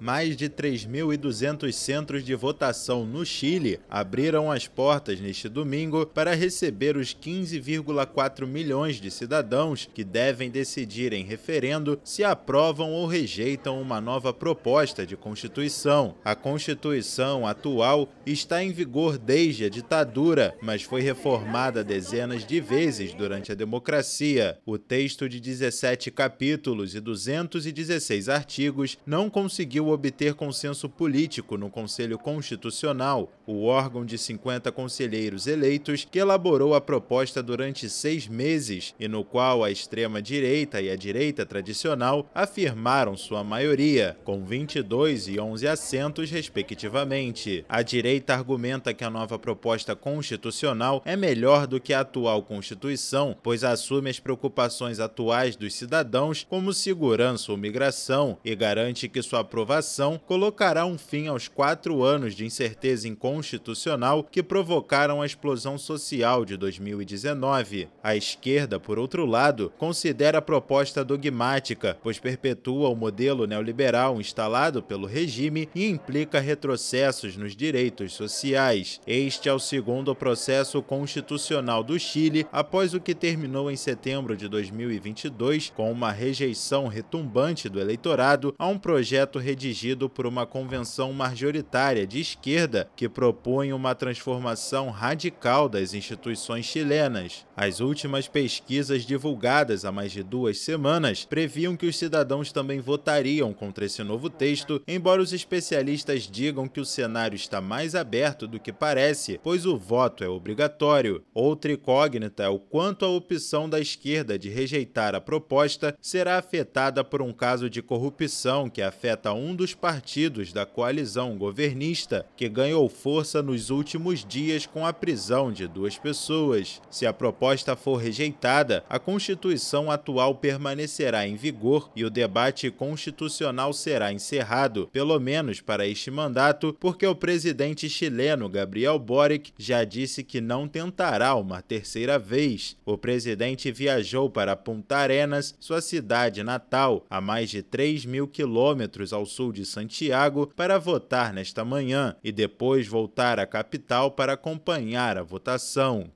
mais de 3.200 centros de votação no Chile abriram as portas neste domingo para receber os 15,4 milhões de cidadãos que devem decidir em referendo se aprovam ou rejeitam uma nova proposta de Constituição. A Constituição atual está em vigor desde a ditadura, mas foi reformada dezenas de vezes durante a democracia. O texto de 17 capítulos e 216 artigos não conseguiu obter consenso político no Conselho Constitucional, o órgão de 50 conselheiros eleitos que elaborou a proposta durante seis meses e no qual a extrema-direita e a direita tradicional afirmaram sua maioria, com 22 e 11 assentos, respectivamente. A direita argumenta que a nova proposta constitucional é melhor do que a atual Constituição, pois assume as preocupações atuais dos cidadãos, como segurança ou migração, e garante que sua aprovação colocará um fim aos quatro anos de incerteza inconstitucional que provocaram a explosão social de 2019. A esquerda, por outro lado, considera a proposta dogmática, pois perpetua o modelo neoliberal instalado pelo regime e implica retrocessos nos direitos sociais. Este é o segundo processo constitucional do Chile após o que terminou em setembro de 2022 com uma rejeição retumbante do eleitorado a um projeto redigido dirigido por uma convenção majoritária de esquerda que propõe uma transformação radical das instituições chilenas. As últimas pesquisas divulgadas há mais de duas semanas previam que os cidadãos também votariam contra esse novo texto, embora os especialistas digam que o cenário está mais aberto do que parece, pois o voto é obrigatório. Outra incógnita é o quanto a opção da esquerda de rejeitar a proposta será afetada por um caso de corrupção que afeta um um dos partidos da coalizão governista que ganhou força nos últimos dias com a prisão de duas pessoas. Se a proposta for rejeitada, a Constituição atual permanecerá em vigor e o debate constitucional será encerrado, pelo menos para este mandato, porque o presidente chileno Gabriel Boric já disse que não tentará uma terceira vez. O presidente viajou para Punta Arenas, sua cidade natal, a mais de 3 mil quilômetros ao sul Sul de Santiago para votar nesta manhã e depois voltar à capital para acompanhar a votação.